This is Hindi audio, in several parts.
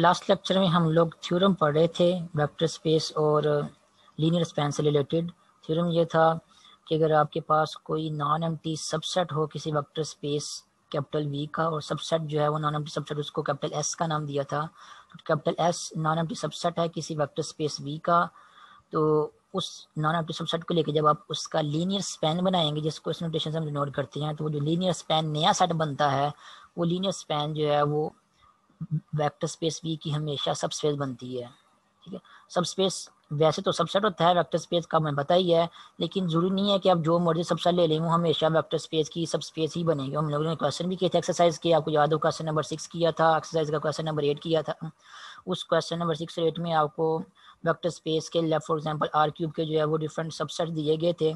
लास्ट लेक्चर में हम लोग थ्योरम पढ़ रहे थे वेक्टर स्पेस और लीनियर uh, स्पैन से रिलेटेड थ्योरम ये था कि अगर आपके पास कोई नॉन एम्प्टी सबसेट हो किसी वेक्टर स्पेस कैपिटल वी का और सबसेट जो है वो नॉन एम्प्टी सबसेट उसको कैपिटल एस का नाम दिया था capital S non empty subset है किसी वेक्टर स्पेस वी का तो उस नॉन एम्प्टी सबसेट को लेकर जब आप उसका लीनियर स्पैन बनाएंगे जिसको इस नोटेशन से हम नोट करते हैं तो वो जो लीनियर स्पैन नया सेट बनता है वो लीनियर स्पैन जो है वो वेक्टर स्पेस वी की हमेशा सब स्पेस बनती है ठीक है सब स्पेस वैसे तो सबसेट होता है वेक्टर स्पेस का मैं पता ही है लेकिन जरूरी नहीं है कि आप जो मर्जी सबसेट ले लें वो हमेशा वेक्टर स्पेस की सब स्पेस ही बनेगी हम लोगों ने क्वेश्चन भी किए थे एक्सरसाइज के आपको याद हो क्वेश्चन नंबर सिक्स किया था एक्सरसाइज का क्वेश्चन नंबर एट किया था उस क्वेश्चन नंबर सिक्स एट में आपको वेक्टर स्पेस के left for example R cube के जो है वो डिफरेंट सबसेट दिए गए थे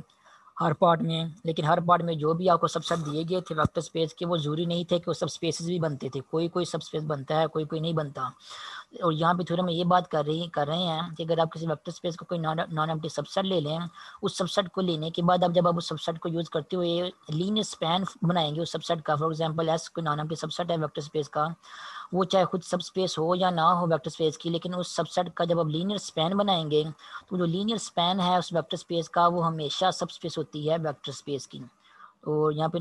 हर पार्ट में लेकिन हर पार्ट में जो भी आपको सब सब दिए गए थे वेक्टर स्पेस के वो जरूरी नहीं थे कि वो सब स्पेसेस भी बनते थे कोई कोई सब स्पेस बनता है कोई कोई नहीं बनता और यहाँ पे थ्योरम में ये बात कर रही कर रहे हैं कि अगर आप किसी वेक्टर स्पेस को कोई नॉन एम्प्टी सबसेट ले लें उस सबसेट को लेने के बाद आप जब आप उस सबसेट को यूज़ करते हुए लीन स्पैन बनाएंगे उस सबसेट का फॉर एग्जाम्पल एस कोई नॉन एम्प्टी सबसेट है वेक्टर स्पेस का वो चाहे खुद सब स्पेस हो या ना हो वेक्टर स्पेस की लेकिन उस सबसेट का जब आप लीनियर स्पैन बनाएंगे तो जो लीनियर स्पैन है उस वेक्टर स्पेस का वो हमेशा सब स्पेस होती है वेक्टर स्पेस की और यहाँ पे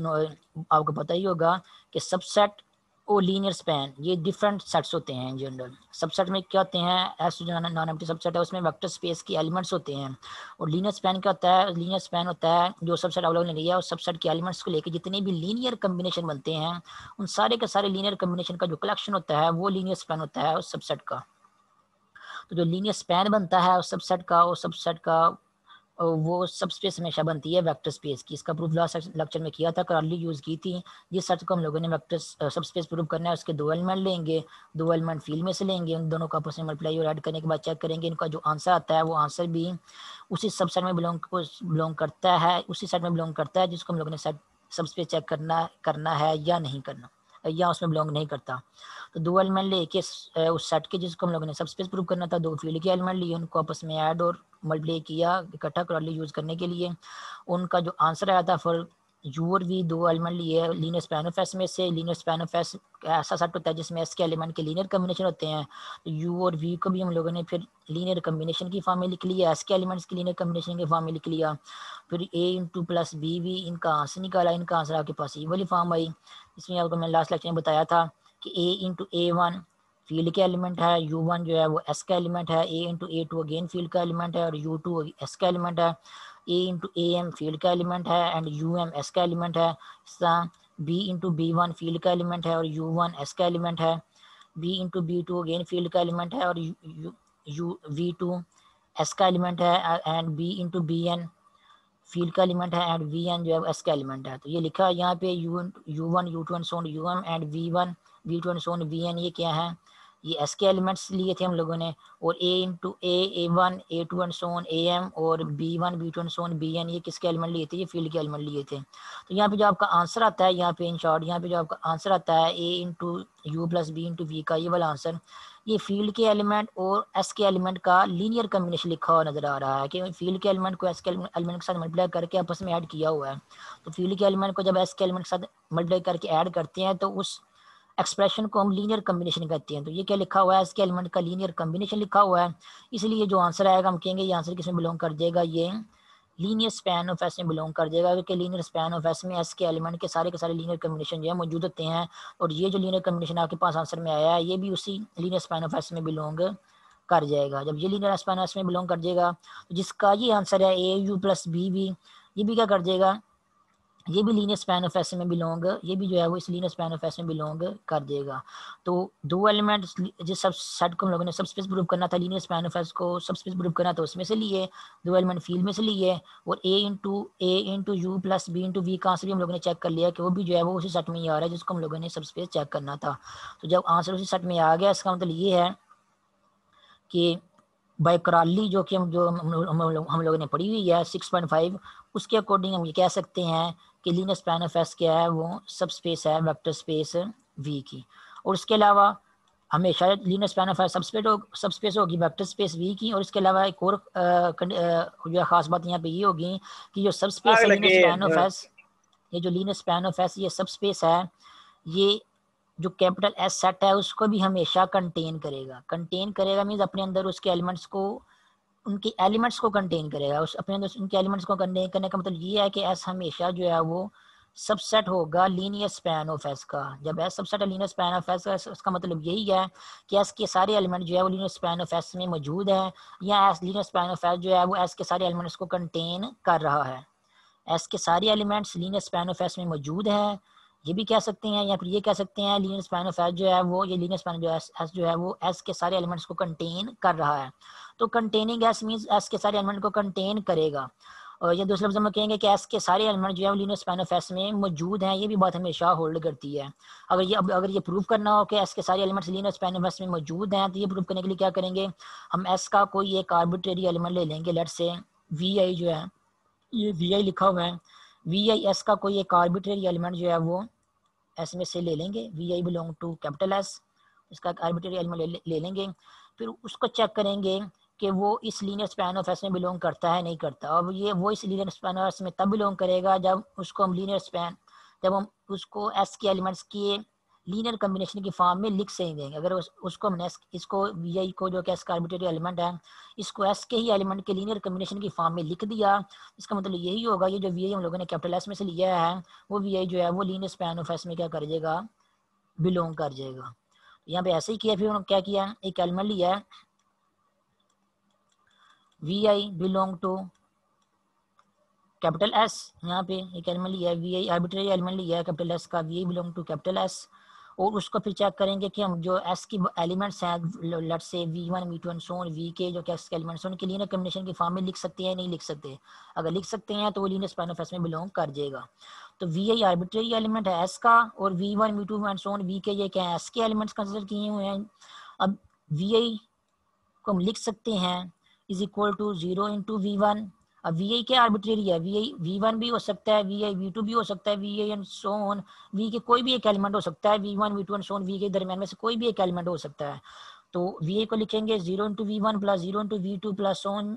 आपको पता ही होगा कि सबसेट और लीनियर स्पैन ये डिफरेंट सेट्स होते हैं इन जनरल सबसेट में क्या होते हैं एस नॉन एम्प्टी सबसेट है उसमें वेक्टर स्पेस के एलिमेंट्स होते हैं और लीनियर स्पैन क्या होता है लीनियर स्पैन होता है जो सबसेट अवेलेबल नहीं है उस सबसेट के एलिमेंट्स को लेकर जितने भी लीनियर कम्बिनेशन बनते हैं उन सारे के सारे लीनियर कम्बिनेशन का जो कलेक्शन होता है वो लीनियर स्पैन होता है उस सबसेट का तो जो लीनियर स्पैन बनता है उस सबसेट का उस सबसेट का वो सब स्पेस हमेशा बनती है वेक्टर स्पेस की इसका प्रूफ लास्ट लेक्चर में किया था करली यूज़ की थी जिस सर्च को हम लोगों ने वेक्टर सब स्पेस प्रूफ करना है उसके दो एलिमेंट लेंगे दो एलिमेंट फील्ड में से लेंगे उन दोनों का आपस में मल्टीप्लाई और ऐड करने के बाद चेक करेंगे इनका जो आंसर आता है वो आंसर भी उसी सब सेट में बिलोंग बिलोंग करता है उसी सेट में बिलोंग करता है जिसको हम लोगों ने सेट सब स्पेस चेक करना करना है या नहीं करना या उसमें बिलोंग नहीं करता तो दो एलिमेंट लेके उस सेट के जिसको हम लोगों ने सबस्पेस प्रूव करना था दो फील्ड के एलिमेंट लिए उनको आपस में ऐड और मल्टीप्लाई किया इकट्ठा क्रॉली यूज़ करने के लिए उनका जो आंसर आया था फॉर यूर वी दो एलिमेंट लिए लीनियर स्पेनोफेस में से लीनियर स्पेनोफेस ऐसा सेट होता है जिसमें एस के एलिमेंट के लीनियर कम्बिनेशन होते हैं तो यू और वी को भी हम लोगों ने फिर लीनियर कम्बिनेशन की फॉर्म में लिख लिया एस के एलिमेंट्स की लीनियर कम्बिनेशन के फॉर्म में लिख लिया फिर ए इंटू प्लस बी भी इनका आंसर निकाला इनका आंसर आपके पास ये वाली फॉर्म आई इसमें आपको मैंने लास्ट लेक्चर में बताया था कि a into A one field के एलिमेंट है यू वन जो है वो एस का एलिमेंट है a into a two again field का एलिमेंट है और यू टू एस का एलिमेंट है a into a m field का एलिमेंट है एंड यू एम एस का एलिमेंट है इस तरह b into b one field का एलिमेंट है और यू वन एस का एलिमेंट है B into B two again field का एलिमेंट है और यू वी टू एस का एलिमेंट है and B into B N field का एलिमेंट है एंड वी एन जो है एस का एलिमेंट है तो ये लिखा है यहाँ पे U U one U two and so on U M and V one V two and so on V N ये क्या है ये एस के एलिमेंट्स लिए थे हम लोगों ने और A into A A one A two and so on A M और B one B two and so on B N ये किसके एलिमेंट लिए थे ये फील्ड के एलिमेंट लिए थे तो यहाँ पे जो आपका आंसर आता है यहाँ पे इन शॉर्ट यहाँ पे जो आपका आंसर आता है A into U plus B into V का ये वाला आंसर ये फील्ड के एलिमेंट और एस के एलिमेंट का लीनियर कम्बिनेशन लिखा हुआ नज़र आ रहा है कि फील्ड के एलिमेंट को एस के एलिमेंट के साथ मल्टीप्लाई करके आपस में ऐड किया हुआ है तो फील्ड के एलिमेंट को जब एस के एलिमेंट के साथ मल्टीप्लाई करके ऐड करते हैं तो उस एक्सप्रेशन को हम लीनियर कम्बिनेशन कहते हैं तो ये क्या लिखा हुआ है इसके एलिमेंट का लीनियर कम्बिनेशन लिखा हुआ है इसलिए जो आंसर आएगा हम कहेंगे ये आंसर किस में बिलोंग कर देगा ये लीनियर स्पैन ऑफ एस में बिलोंग कर देगा क्योंकि लीनियर स्पैन ऑफ एस में एस के एलिमेंट के सारे के सारे लीनियर कम्बिनेशन जो है मौजूद होते हैं और ये जो लीनियर कम्बिनेशन आपके पास आंसर में आया है ये भी उसी लीनियर स्पैन ऑफ एस में बिलोंग कर जाएगा जब ये लीनियर स्पैन एस में बिलोंग कर जाएगा तो जिसका ये आंसर है ए यू प्लस बी भी ये भी क्या कर जाएगा ये भी लीनियर स्पैन ऑफ एस में बिलोंग ये भी जो है वो इस लीनियर स्पैन ऑफ एस में बिलोंग कर देगा तो दो एलिमेंट जिस सब सेट को हम लोगों ने सब स्पेस ग्रुप करना था लीनियर स्पैन ऑफ एस को सब स्पेस ग्रुप करना था उसमें से लिए दो एलिमेंट फील्ड में से लिए और A into A into U plus B into V कहाँ से भी हम लोगों ने चेक कर लिया कि वो भी जो है वो उसी सेट में ही आ रहा है जिसको हम लोगों ने सब स्पेस चेक करना था तो जब आंसर उसी सेट में आ गया इसका मतलब ये है कि बाइकराली जो कि हम जो हम, हम लोगों ने पढ़ी हुई है सिक्स पॉइंट फाइव उसके अकॉर्डिंग हम ये कह सकते हैं कि लीन स्पैन ऑफ एस क्या है वो सब स्पेस है वेक्टर स्पेस वी की और उसके अलावा हमेशा linear span of S subspace हो सब स्पेस होगी वेक्टर स्पेस वी की और इसके अलावा एक और जो खास बात यहाँ पे ये होगी कि जो सब स्पेस है लीन स्पैन ऑफ एस ये जो लीन स्पैन ऑफ एस ये सब स्पेस है ये जो कैपिटल एस सेट है उसको भी हमेशा कंटेन करेगा कंटेन करेगा मीन्स अपने अंदर उसके एलिमेंट्स को उनके एलिमेंट्स को कंटेन करेगा उस अपने अंदर उनके एलिमेंट्स को कंटेन करने का मतलब ये है कि एस हमेशा जो है वो सबसेट होगा लीनियर स्पैन ऑफ एस का जब एस सबसेट है लीनियर स्पैन ऑफ एस का उसका मतलब यही है कि एस के सारे एलिमेंट जो है वो लीनियर स्पैन ऑफ एस में मौजूद है या S linear span of S जो है वो एस के सारे एलिमेंट्स को कंटेन कर रहा है एस के सारे elements linear span of S में मौजूद है ये भी कह सकते हैं या फिर ये कह सकते हैं लीनियर स्पैन ऑफ एस जो है वो ये लीनियर स्पैन जो एस जो है वो एस के सारे एलिमेंट्स को कंटेन कर रहा है तो कंटेनिंग एस मीन एस के सारे एलिमेंट को कंटेन करेगा और या दूसरे लफ्ज में कहेंगे कि एस के सारे एलिमेंट जो है लीनियर स्पैन ऑफ एस में मौजूद हैं ये भी बात हमेशा होल्ड करती है अगर ये अगर ये प्रूव करना हो कि एस के सारे elements linear span of S में मौजूद हैं तो ये प्रूव करने के लिए क्या करेंगे हम एस का कोई एक आर्बिट्रेरी एलिमेंट ले लेंगे लेट से वी आई जो है ये वी आई लिखा हुआ है वी आई एस का कोई एक आर्बिट्रेरी एलिमेंट जो है वो एस में से ले लेंगे V I belong to capital S इसका आर्बिट्रेरी एलिमेंट ले लेंगे फिर उसको चेक करेंगे कि वो इस लीनियर स्पैन ऑफ एस में बिलोंग करता है नहीं करता और ये वो इस लीनियर स्पैन ऑफ एस में तब बिलोंग करेगा जब उसको हम लीनियर स्पैन जब हम उसको एस के एलिमेंट्स के लीनियर कम्बिनेशन की फॉर्म में लिख सही देंगे अगर उस, उसको हमने इसको वी को जो कि एस का एलिमेंट है इसको एस के ही एलिमेंट के लीनियर कम्बिनेशन की फॉर्म में लिख दिया इसका मतलब यही होगा ये जो वी हम लोगों ने कैपिटल एस में से लिया है वो वी जो है वो लीनियर स्पैन ऑफ एस में क्या कर जाएगा बिलोंग कर जाएगा तो यहाँ पे ऐसे ही किया फिर उन्होंने क्या किया एक एलिमेंट लिया है V I belong to capital S यहाँ पे एक एलिमेंट लिया है वी आई आर्बिट्रेरी एलिमेंट लिया है कैपिटल एस का V I belong to capital S और उसको फिर चेक करेंगे कि हम जो एस की एलिमेंट्स हैं let S V one V two and so on V K जो कि एस के एलिमेंट्स हैं उनके लिए कम्बिनेशन के फॉर्म में लिख सकते हैं नहीं लिख सकते अगर लिख सकते हैं तो वो लीनियर स्पैन ऑफ एस में बिलोंग कर जाएगा तो वी आई आर्बिट्रेरी एलिमेंट है एस का और V one V two and so on V K ये क्या है एस के एलिमेंट्स कंसिडर किए हुए हैं अब वी आई को हम लिख सकते हैं is equal to zero into V one अब वी आई क्या आर्बिट्रेरी है वी आई वी वन भी हो सकता है वी आई वी टू भी हो सकता है V I and so on V K कोई भी एक एलिमेंट हो सकता है V one V two and so on V K दरमियान में से कोई भी एक एलिमेंट हो सकता है तो वी आई को लिखेंगे zero into V one plus zero into V two plus so on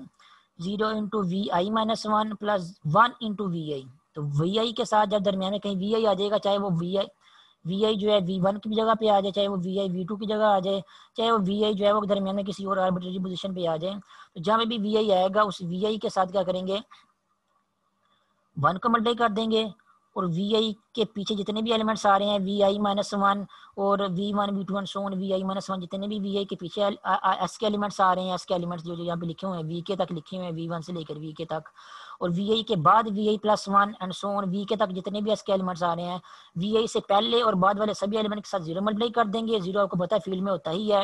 zero into V I minus one plus one into V I तो वी आई के साथ जब दरमियान में कहीं वी आई आ जाएगा चाहे वो वी आई वी आई जो है वी वन की जगह पे आ जाए चाहे वो वी आई वी टू की जगह आ जाए चाहे वो वी आई जो है वो दरमियान में किसी और आर्बिट्रेरी पोजिशन पे आ जाए तो जहाँ पे भी वी आई आएगा उस वी आई के साथ क्या करेंगे वन को मल्टीप्लाई कर देंगे और वी आई के पीछे जितने भी एलिमेंट्स आ रहे हैं वी आई माइनस वन और V one V two one so on V I minus one जितने भी वी आई के पीछे एस के एलिमेंट्स आ रहे हैं एस के एलिमेंट्स जो यहाँ पे लिखे हुए हैं वी के तक लिखे हुए हैं वी वन से लेकर वी के तक और वी आई के बाद V I plus one and so on V K तक जितने भी इसके एलिमेंट्स आ रहे हैं वी आई से पहले और बाद वाले सभी एलिमेंट के साथ जीरो मल्टीप्लाई कर देंगे जीरो आपको पता है फील्ड में होता ही है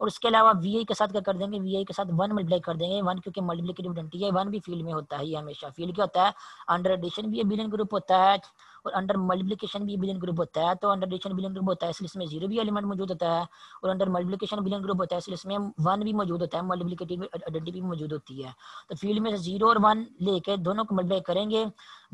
और उसके अलावा वी आई के साथ क्या कर देंगे वी आई के साथ वन मल्टीप्लाई कर देंगे वन क्योंकि मल्टीप्लीकेटिव आइडेंटिटी है वन भी फील्ड में होता ही है हमेशा फील्ड क्या होता है अंडर एडिशन भी बिलियन ग्रुप होता है और अंडर मल्टीप्लिकेशन भी बिलियन ग्रुप होता है तो अंडर एडिशन बिलियन ग्रुप होता है इसलिए इसमें जीरो भी एलिमेंट मौजूद होता है और अंडर मल्टीप्लिकेशन बिलियन ग्रुप होता है इसलिए इसमें वन भी मौजूद होता है मल्टीप्लिकेटिव आइडेंटिटी भी मौजूद होती है तो फील्ड में से जीरो और वन लेके दोनों को मल्टीप्लाई करेंगे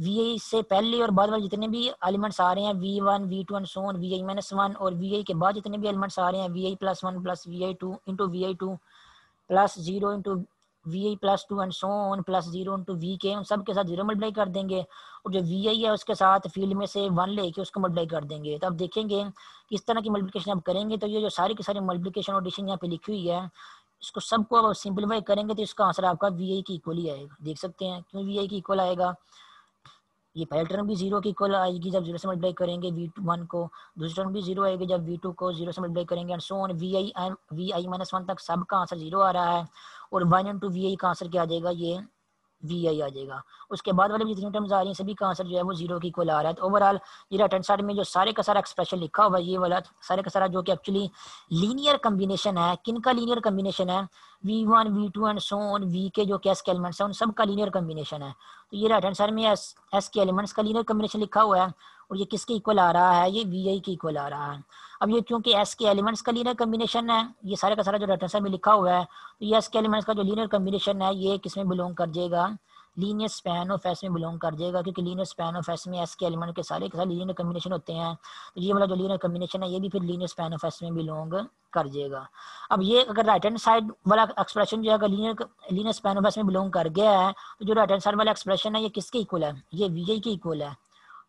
वी से पहले और बाद वाले जितने भी एलिमेंट्स आ रहे हैं V one V two and so on V I minus one और वी आई के बाद जितने भी एलिमेंट्स आ रहे हैं V I plus one plus V I two into V I two plus zero into V I plus two and so on plus zero into V K उन सब के साथ जीरो मल्टीप्लाई कर देंगे और जो वी आई है उसके साथ फील्ड में से वन लेके उसको मल्टीप्लाई कर देंगे तो अब देखेंगे इस तरह की मल्टीप्लिकेशन आप करेंगे तो ये जो सारी की सारी मल्टीप्लिकेशन और डिशन यहाँ पे लिखी हुई है इसको सबको अब सिंप्लीफाई करेंगे तो इसका आंसर आपका वी आई की इक्वल ही आएगा देख सकते हैं क्यों वी आई की इक्वल आएगा ये पहले टर्म भी जीरो की इक्वल आएगी जब जीरो से मल्टीप्लाई करेंगे वी टू वन को दूसरे टर्म भी जीरो आएगी जब वी टू को जीरो से मल्टीप्लाई करेंगे and so on V I V I minus one तक सबका आंसर जीरो आ रहा है और वन टू वी आई का आंसर क्या आ जाएगा ये वी आई आ जाएगा उसके बाद वाले जितने टर्म्स आ रही हैं सभी का आंसर जो है वो जीरो की इक्वल आ रहा है तो ओवरऑल ये राइट हैंड साइड में जो सारे का सारा एक्सप्रेशन लिखा हुआ है ये वाला सारे का सारा जो कि एक्चुअली लीनियर कम्बिनेशन है किन का लीनियर कम्बिनेशन है V one V two and so on V K जो कि एस के एलिमेंट्स हैं उन सब का लीनियर कम्बिनेशन है तो ये राइट हैंड साइड में एस एस के एलिमेंट्स का लीनियर कम्बिनेशन लिखा हुआ है और ये किसके इक्वल आ रहा है ये वी आई के इक्वल आ रहा है अब ये क्योंकि एस के एलिमेंट्स का लीनर कम्बिनेशन है ये सारे का सारा जो डाटा सेट में लिखा हुआ है तो ये एस के एलिमेंट्स का जो लीनर कम्बिनेशन है ये किस में बिलोंग कर जाएगा लीनियर स्पैन ऑफ एस में बिलोंग कर जाएगा क्योंकि लीनियर स्पैन ऑफ एस में एस के एलिमेंट के सारे के सारे लीनियर कम्बिनेशन होते हैं तो ये वाला जो लीनियर कम्बिनेशन है ये भी फिर लीनियर स्पैन ऑफ एस में बिलोंग कर जाएगा अब ये अगर राइट हैंड साइड वाला एक्सप्रेशन जो है अगर linear linear span of S में बिलोंग कर गया है तो जो राइट हैंड साइड वाला एक्सप्रेशन है ये किसके इक्वल है ये वी के इक्वल है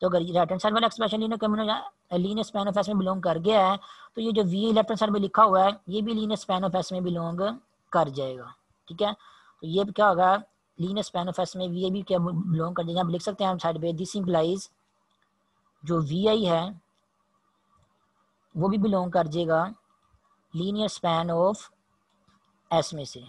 तो अगर ये राइट हैंड साइड वाला expression linear communal span of S में बिलोंग कर गया है तो ये जो वी लेफ्ट हैंड साइड में लिखा हुआ है ये भी लीनियर स्पैन ऑफ एस में बिलोंग कर जाएगा ठीक है तो ये भी क्या होगा लीनियर स्पैन ऑफ एस में वी भी क्या बिलोंग कर जाएगा आप लिख सकते हैं हम साइड पे दिस इम्प्लाइज जो वी आई है वो भी बिलोंग कर जाएगा लीनियर स्पैन ऑफ एस में से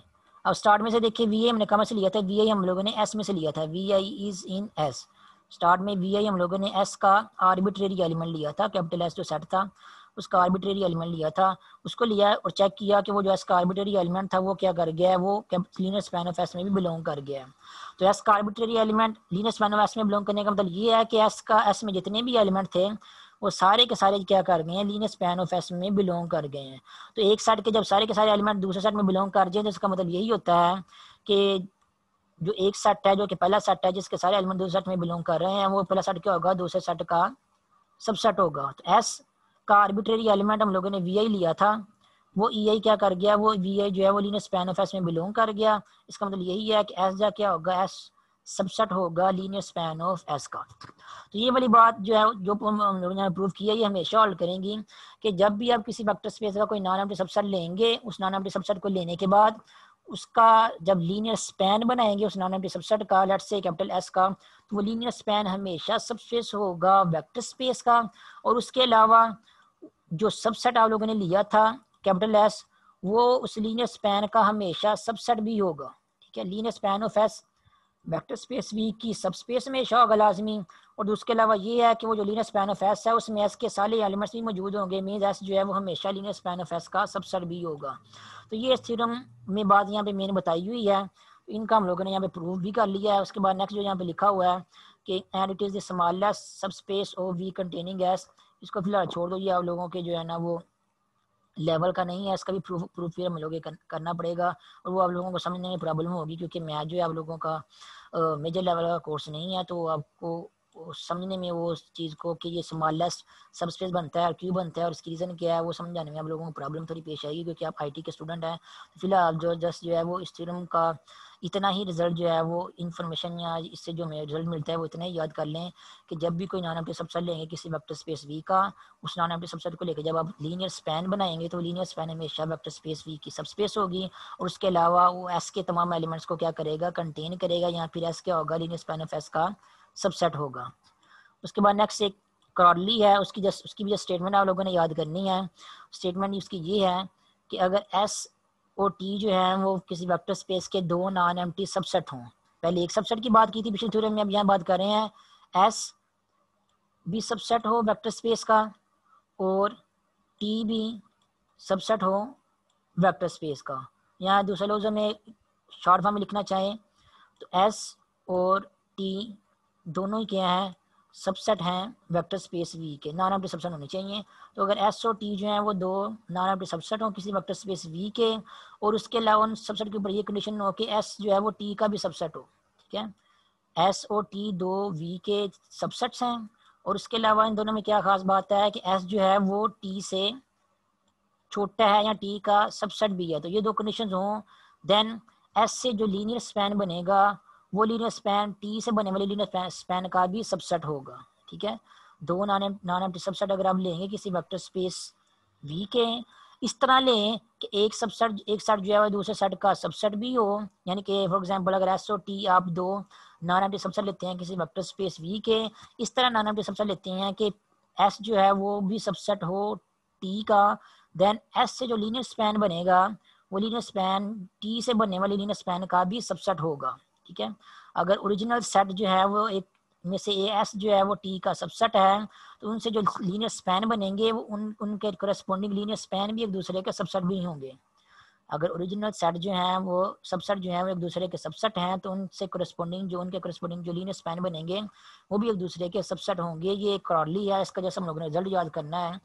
अब स्टार्ट में से देखिए वी हमने कमर से लिया था वी हम लोगों ने एस में से लिया था V I is in S start में वी हम लोगों ने एस का आर्बिट्रेरी एलिमेंट लिया था कैपिटल एस जो सेट था उसका आर्बिट्रेरी एलिमेंट लिया था उसको लिया और चेक किया कि वो जो एस का आर्बिट्रेरी एलिमेंट था वो क्या कर गया है वो लीनर स्पैन ऑफ एस में भी बिलोंग कर गया है तो एस का arbitrary element linear span of S में बिलोंग करने का मतलब ये है कि एस का एस में जितने भी एलिमेंट थे वो सारे के सारे क्या कर गए हैं लीन स्पैन ऑफ एस में बिलोंग कर गए हैं तो एक साइड के जब सारे के सारे एलिमेंट दूसरे साइड में बिलोंग कर जाए तो इसका मतलब यही होता है कि जो एक सेट है जो कि पहला सेट है जिसके सारे एलिमेंट दूसरे सेट में बिलोंग कर रहे हैं वो पहला सेट क्या होगा दूसरे सेट का सबसेट होगा तो एस का आर्बिट्रेरी एलिमेंट हम लोगों ने वी आई लिया था वो ई e आई क्या कर गया वो वी आई जो है वो लीनियर स्पैन ऑफ एस में बिलोंग कर गया इसका मतलब यही है कि एस जो क्या होगा एस सबसेट होगा लीनियर स्पैन ऑफ एस का तो ये वाली बात जो है जो हम लोगों ने प्रूव किया ये हमेशा हॉल्ड करेंगी कि जब भी आप किसी वेक्टर स्पेस का कोई नॉन एम्प्टी सबसेट लेंगे उस नॉन एम्प्टी सबसेट को लेने के बाद उसका जब लीनियर स्पैन बनाएंगे उस नॉन एम्प्टी सबसेट का लेट से कैपिटल एस का तो वो लीनियर स्पैन हमेशा सबसेस होगा वेक्टर स्पेस का और उसके अलावा जो सबसेट आप लोगों ने लिया था कैपिटल एस वो उस लीनियर स्पैन का हमेशा सबसेट भी होगा ठीक है linear span of S vector space V की सब स्पेस में शौक लाजमी और उसके अलावा ये है कि वो जो लीनियर स्पैन ऑफ एस है उसमें एस के सारे एलिमेंट्स भी मौजूद होंगे मीन एस जो है वो हमेशा लीनियर स्पैन ऑफ एस का सबसर भी होगा तो ये थ्योरम में बात यहाँ पे मैंने बताई हुई है तो इनका हम लोगों ने यहाँ पे प्रूव भी कर लिया है उसके बाद नेक्स्ट जो यहाँ पे लिखा हुआ है कि and it is the smallest sub space of V containing S इसको फिलहाल छोड़ दो ये आप लोगों के जो है ना वो लेवल का नहीं है इसका भी प्रूफ प्रूफ फिर हम लोग करना पड़ेगा और वो आप लोगों को समझने में प्रॉब्लम होगी क्योंकि मैथ जो है आप लोगों का मेजर लेवल का कोर्स नहीं है तो आपको समझने में वो उस चीज़ को कि ये स्मॉलेस्ट सबस्पेस बनता है क्यों बनता है और इसकी रीज़न क्या है वो समझाने में आप लोगों को प्रॉब्लम थोड़ी पेश आएगी क्योंकि आप आईटी के स्टूडेंट हैं तो फिलहाल जो जस्ट जो है वो इस थ्योरम का इतना ही रिजल्ट जो है वो इन्फॉर्मेशन या इससे जो रिजल्ट मिलता है वो इतना ही याद कर लें कि जब भी कोई नॉन एम्प्टी सबसेट लेंगे किसी वेक्टर स्पेस वी का उस नॉन एम्प्टी सबसेट को लेकर जब आप लीनियर स्पैन बनाएंगे तो लीनियर स्पैन हमेशा वेक्टर स्पेस वी की सबस्पेस होगी और उसके अलावा वो एस के तमाम एलिमेंट्स को क्या करेगा कंटेन करेगा या फिर एस क्या होगा लीनियर स्पैन ऑफ एस का सबसेट होगा उसके बाद नेक्स्ट एक क्रॉडली है उसकी जस्ट उसकी भी जो स्टेटमेंट है आप लोगों ने याद करनी है स्टेटमेंट उसकी ये है कि अगर एस ओ टी जो है वो किसी वेक्टर स्पेस के दो नॉन एम टी सबसेट हों पहले एक सबसेट की बात की थी पिछले थ्योरम में अब यहाँ बात कर रहे हैं एस भी सबसेट हो वेक्टर स्पेस का और टी भी सबसेट हो वेक्टर स्पेस का यहाँ दूसरे लोग जो में शॉर्ट फॉर्म में लिखना चाहें तो एस और टी दोनों ही क्या है सबसेट हैं वेक्टर स्पेस वी के नॉन एम्प्टी सबसेट होने चाहिए तो अगर एस और टी जो है वो दो नॉन एम्प्टी सबसेट हों किसी वेक्टर स्पेस वी के और उसके अलावा उन सबसेट के ऊपर ये कंडीशन हो कि एस जो है वो टी का भी सबसेट हो ठीक है एस और टी दो वी के सबसेट्स हैं और उसके अलावा इन दोनों में क्या खास बात है कि एस जो है वो टी से छोटा है या टी का सबसेट भी है तो ये दो कंडीशन हों देन एस से जो लीनियर स्पैन बनेगा वो लीनियर स्पैन टी से बने वाले लीनियर स्पैन का भी सबसेट होगा ठीक है दो नॉन एम नॉन एम्प्टी सबसेट अगर आप लेंगे किसी वेक्टर स्पेस वी के इस तरह लें कि एक सबसेट एक सेट जो है वह दूसरे सेट का सबसेट भी हो यानी कि फॉर एग्जांपल अगर एस ओ टी आप दो नॉन एम्प्टी सबसेट लेते हैं किसी वेक्टर स्पेस वी के इस तरह नॉन एम्प्टी सबसेट लेते हैं कि एस जो है वो भी सबसेट हो टी का देन एस से जो लीनियर स्पैन बनेगा वो लीनियर स्पैन टी से बनने वाले लीनियर स्पैन का भी सबसेट होगा ठीक है अगर ओरिजिनल सेट जो है वो एक में से ए एस जो है वो टी का सबसेट है तो उनसे जो लीनियर स्पैन बनेंगे वो उन उनके करस्पॉन्डिंग लीनियर स्पैन भी एक दूसरे के सबसेट भी होंगे अगर ओरिजिनल सेट जो है वो सबसेट जो है वो एक दूसरे के सबसेट हैं तो उनसे करस्पॉन्डिंग जो उनके करस्पॉन्डिंग जो लीनियर स्पैन बनेंगे वो भी एक दूसरे के सबसेट होंगे ये एक क्रॉडली है इसका जैसे हम लोगों ने रिजल्ट याद करना है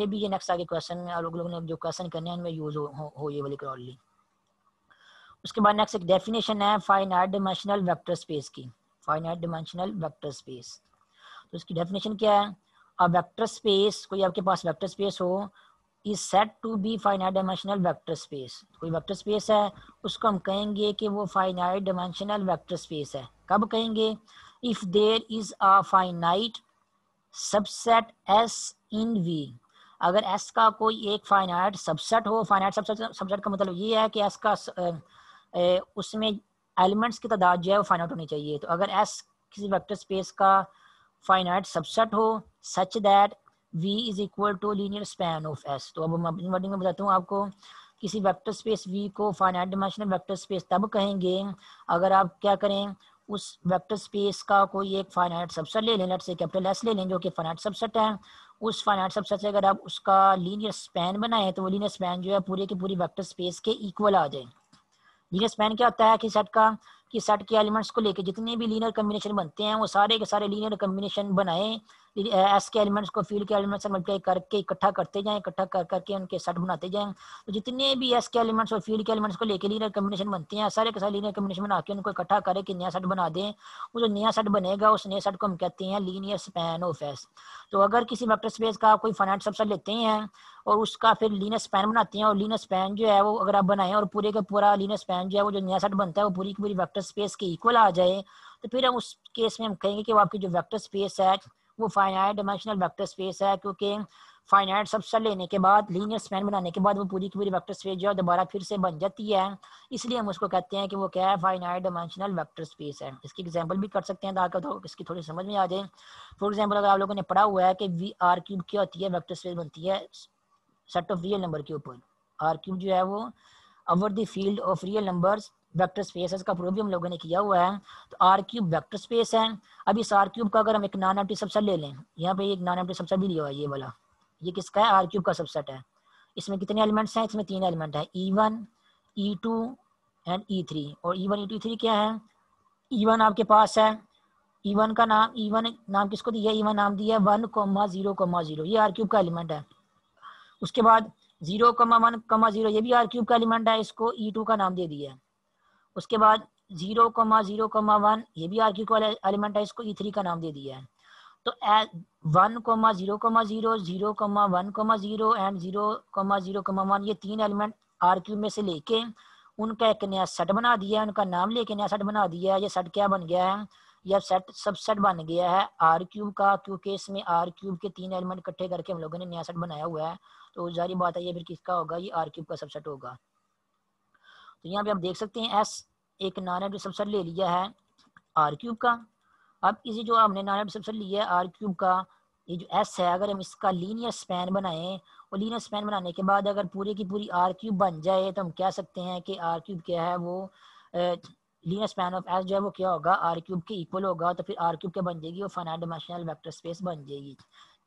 मे बी ये नेक्स्ट आगे क्वेश्चन लोग लोगों ने जो क्वेश्चन करने हैं उनमें यूज़ हो, हो, हो ये वाली क्रॉडली उसके बाद नेक्स्ट एक डेफिनेशन है फाइनाइट डिमेंशनल वेक्टर स्पेस की फाइनाइट डिमेंशनल वेक्टर स्पेस तो उसकी डेफिनेशन क्या है अ वेक्टर स्पेस कोई आपके पास वेक्टर स्पेस हो is said to be finite dimensional vector space कोई वेक्टर स्पेस है उसको हम कहेंगे कि वो फाइनाइट डिमेंशनल वेक्टर स्पेस है कब कहेंगे if there is a finite subset S in V अगर एस का कोई एक फाइनाइट सबसेट हो फाइनाइट सबसेट सबसेट का मतलब ये है कि एस का उसमें एलिमेंट्स की तादाद जो है वो फाइनआउट होनी चाहिए तो अगर एस किसी वेक्टर स्पेस का फाइनाइट सबसेट हो such that V is equal to linear span of S तो अब मैं अपनी वर्डिंग में बताता हूँ आपको किसी वेक्टर स्पेस वी को फाइनाइट डिमेंशनल वेक्टर स्पेस तब कहेंगे अगर आप क्या करें उस वेक्टर स्पेस का कोई एक फाइनाइट सबसेट ले लें लेट से कैपिटल एस ले लें जो कि फाइनाइट सबसेट है उस फाइनाइट सबसेट से अगर आप उसका लीनियर स्पैन बनाएं तो वो लीनियर स्पैन जो है पूरे के पूरी वेक्टर स्पेस के इक्वल आ जाए लीनियर स्पैन क्या होता है कि सेट का कि सेट के एलिमेंट्स को लेके जितने भी लीनियर कम्बिनेशन बनते हैं वो सारे के सारे लीनियर कम्बिनेशन बनाएं एस के एलिमेंट्स को फील के एलिमेंट से मल्टीप्लाई करके इकट्ठा करते जाएं इकट्ठा कर करके उनके सेट बनाते जाएं तो जितने भी एस के एलिमेंट्स और फील्ड के एलिमेंट्स को लेके लीनियर कम्बिनेशन बनते हैं सारे के सारे लीनियर कम्बिनेशन में आके उनको इकट्ठा करें कि नया सेट बना दें वो जो नया सेट बनेगा उस नए सेट को हम कहते हैं लीनियर स्पैन ऑफ एस तो अगर किसी वेक्टर स्पेस का कोई फाइनाइट सबसेट लेते हैं और उसका फिर लीनियर स्पैन बनाते हैं और लीनियर स्पैन जो है वो अगर आप बनाएं और पूरे का पूरा लीनियर स्पैन जो है वो जो नया सेट बनता है वो पूरी की पूरी वेक्टर स्पेस के इक्वल आ जाए तो फिर हम उस केस में हम कहेंगे कि वो आपकी जो वेक्टर स्पेस है वो फाइनाइट डायमेंशनल वेक्टर स्पेस है क्योंकि फाइनाइट सबसेट लेने के बाद लीनियर स्पैन बनाने के बाद वो पूरी की पूरी वेक्टर स्पेस जो है दोबारा फिर से बन जाती है इसलिए हम उसको कहते हैं कि वो क्या है फाइनाइट डायमेंशनल वेक्टर स्पेस है इसकी एग्जांपल भी कर सकते हैं ताकि तो इसकी थोड़ी समझ में आ जाए फॉर एग्जाम्पल अगर आप लोगों ने पढ़ा हुआ है कि वी आर क्यूब क्या होती है वैक्टर स्पेस बनती है सेट ऑफ रियल नंबर के ऊपर आर क्यूब जो है वो over the field of real numbers vector space है इसका प्रूफ भी हम लोगों ने किया हुआ है तो आर क्यूब वैक्टर स्पेस है अब इस आर क्यूब का अगर हम एक नॉन एम्प्टी सबसेट ले लें यहाँ पे एक नॉन एम्प्टी सबसेट भी लिया हुआ है ये वाला ये किसका है आर क्यूब का सबसेट है इसमें कितने एलिमेंट्स हैं इसमें तीन एलिमेंट है E one E two and E three और ई वन ई टू थ्री क्या है ई e वन आपके पास है ई e वन का नाम ई e वन नाम किसको दिया ई वन नाम दिया one comma zero comma zero ये आर क्यूब का एलिमेंट है उसके बाद zero comma one comma zero ये भी आर क्यूब का एलिमेंट है इसको ई टू का नाम दे दिया है उसके बाद zero comma zero comma one ये भी आर क्यू का एलिमेंट है इसको ई e थ्री का नाम दे दिया है तो one comma zero comma zero zero comma one comma zero and zero comma zero comma one ये तीन एलिमेंट आर क्यू में से लेके उनका एक नया सेट बना दिया है उनका नाम लेके नया सेट बना दिया है ये सेट क्या बन गया है यह सेट सबसेट बन गया है आर क्यूब का क्योंकि इसमें आर क्यूब के तीन एलिमेंट इकट्ठे करके हम लोगों ने नया सेट बनाया हुआ है तो जारी बात है ये फिर किसका होगा ये आर क्यूब का सबसेट होगा तो यहाँ पे आप देख सकते हैं एस एक नॉन एम्प्टी सबसेट ले लिया है आर क्यूब का अब इसे जो हमने नॉन एम्प्टी सबसेट लिया है आर क्यूब का ये जो एस है अगर हम इसका लीनियर स्पैन बनाएं और लीनियर स्पैन बनाने के बाद अगर पूरे की पूरी आर क्यूब बन जाए तो हम कह सकते हैं कि आर क्यूब क्या है वो लीनियर स्पैन ऑफ एस जो है वो क्या होगा आर क्यूब के इक्वल होगा तो फिर आर क्यूब क्या बन जाएगी वो फाइनाइट डायमेंशनल वेक्टर स्पेस बन जाएगी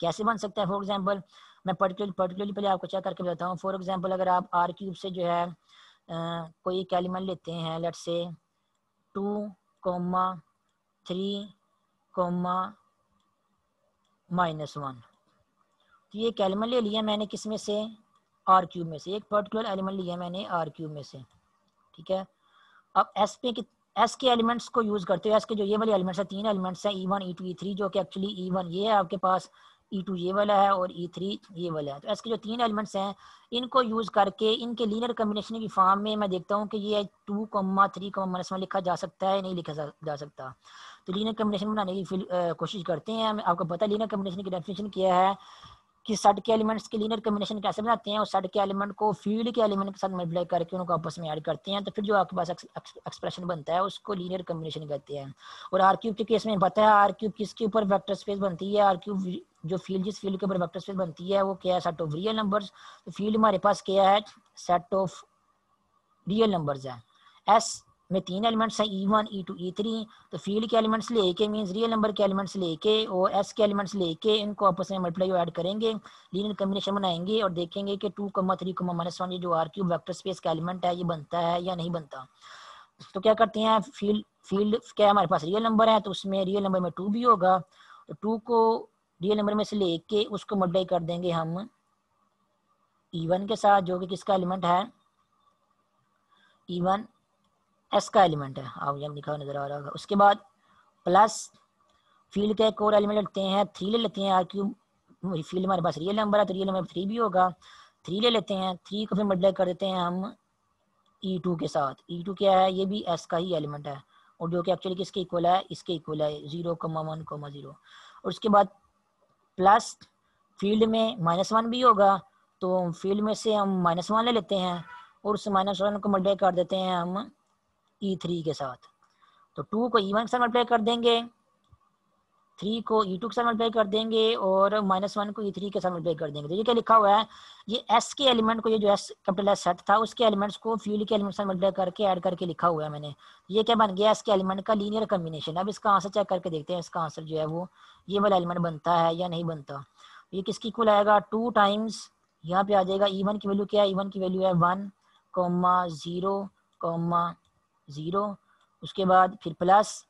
कैसे बन सकता है फॉर एग्जाम्पल मैं पर्टिकुलर पर्टिकुलरली पहले आपको चेक करके बताता हूँ फॉर एग्जाम्पल अगर आप आर क्यूब से जो है कोई एक एलिमेंट लेते हैं let say two comma three comma minus one तो ये एक एलिमेंट ले लिया मैंने किस में से आर क्यूब में से एक पर्टिकुलर एलिमेंट लिया मैंने आर क्यूब में से ठीक है अब एस पे कि एस के एलिमेंट्स को यूज़ करते हो एस के जो ये वाले एलिमेंट्स हैं तीन एलिमेंट्स हैं ई वन ई टू ई थ्री जो कि एक्चुअली ई वन ये है आपके पास ई e टू ये वाला है और ई e थ्री ये वाला है तो इसके जो तीन एलिमेंट्स हैं इनको यूज़ करके इनके लीनियर कम्बिनेशन की फॉर्म में मैं देखता हूँ कि ये two comma three comma minus में लिखा जा सकता है नहीं लिखा जा सकता तो लीनियर कम्बिनेशन बनाने की कोशिश करते हैं आपको पता है लीनियर कम्बिनेशन की डेफिनेशन क्या है कि सेट के एलिमेंट्स के लीनियर कम्बिनेशन कैसे बनाते हैं और सेट के एलिमेंट को फील्ड के एलिमेंट के साथ मल्टीप्लाई करके उनको आपस में ऐड करते हैं तो फिर जो आपके पास एक्सप्रेशन बनता है उसको लीनियर कम्बिनेशन कहते हैं और आर क्यूब के केस में पता है आर क्यूब किसके ऊपर वेक्टर स्पेस बनती है आर क्यूब जो फील्ड जिस फील्ड के ऊपर वेक्टर स्पेस बनती है वो क्या है सेट ऑफ रियल नंबर्स तो फील्ड हमारे पास क्या है सेट ऑफ रियल नंबर्स है एस में तीन एलिमेंट्स हैं ई वन ई टू ई थ्री तो फील्ड के एलिमेंट्स लेके मींस रियल नंबर के एलिमेंट्स लेके और एस के एलिमेंट्स लेके इनको आपस में मल्टीप्लाई ऐड करेंगे लीनियर कम्बिनेशन बनाएंगे और देखेंगे कि two comma three comma minus one जो आर क्यूब वैक्टर स्पेस का एलिमेंट है ये बनता है या नहीं बनता तो क्या करते हैं फील्ड फील्ड क्या हमारे पास रियल नंबर है तो उसमें रियल नंबर में टू भी होगा तो टू को रियल नंबर में से लेके उसको मल्टीप्लाई कर देंगे हम ईवन e के साथ जो कि किसका एलिमेंट है ईवन e एस का एलिमेंट है आप जब लिखा नजर आ रहा होगा उसके बाद प्लस फील्ड का एक और एलिमेंट लेते हैं थ्री ले लेते हैं आर क्यूब फील्ड हमारे पास रियल नंबर है तो रियल नंबर थ्री भी होगा थ्री ले लेते हैं थ्री को फिर मल्टीप्लाई कर देते हैं हम ई e टू के साथ ई टू क्या है ये भी एस का ही एलिमेंट है और जो कि एक्चुअली किसके इक्वल है इसके इक्वल है zero comma one comma zero और उसके बाद प्लस फील्ड में माइनस वन भी होगा तो फील्ड में से हम माइनस वन ले लेते हैं और उस माइनस वन को मल्टीप्लाई कर देते हैं हम ई e थ्री के साथ तो टू को ई e वन के साथ मल्टीप्लाई कर देंगे थ्री को ई टू के साथ मल्टीप्लाई कर देंगे और माइनस वन को ई थ्री के साथ मल्टीप्लाई कर देंगे तो ये क्या लिखा हुआ है ये एस के एलिमेंट को ये जो एस कैपिटल एस सेट था उसके एलिमेंट्स को फ्यूल के एलिमेंट्स से मल्टीप्लाई करके ऐड करके लिखा हुआ है मैंने ये क्या बन गया एस के एलिमेंट का लीनियर कम्बिनेशन अब इसका आंसर चेक करके देखते हैं इसका आंसर जो है वो ये वाला एलिमेंट बनता है या नहीं बनता ये किसकी इक्वल आएगा टू टाइम्स यहाँ पे आ जाएगा ई e वन की वैल्यू क्या है ई e वन की वैल्यू है one comma zero comma zero उसके बाद फिर प्लस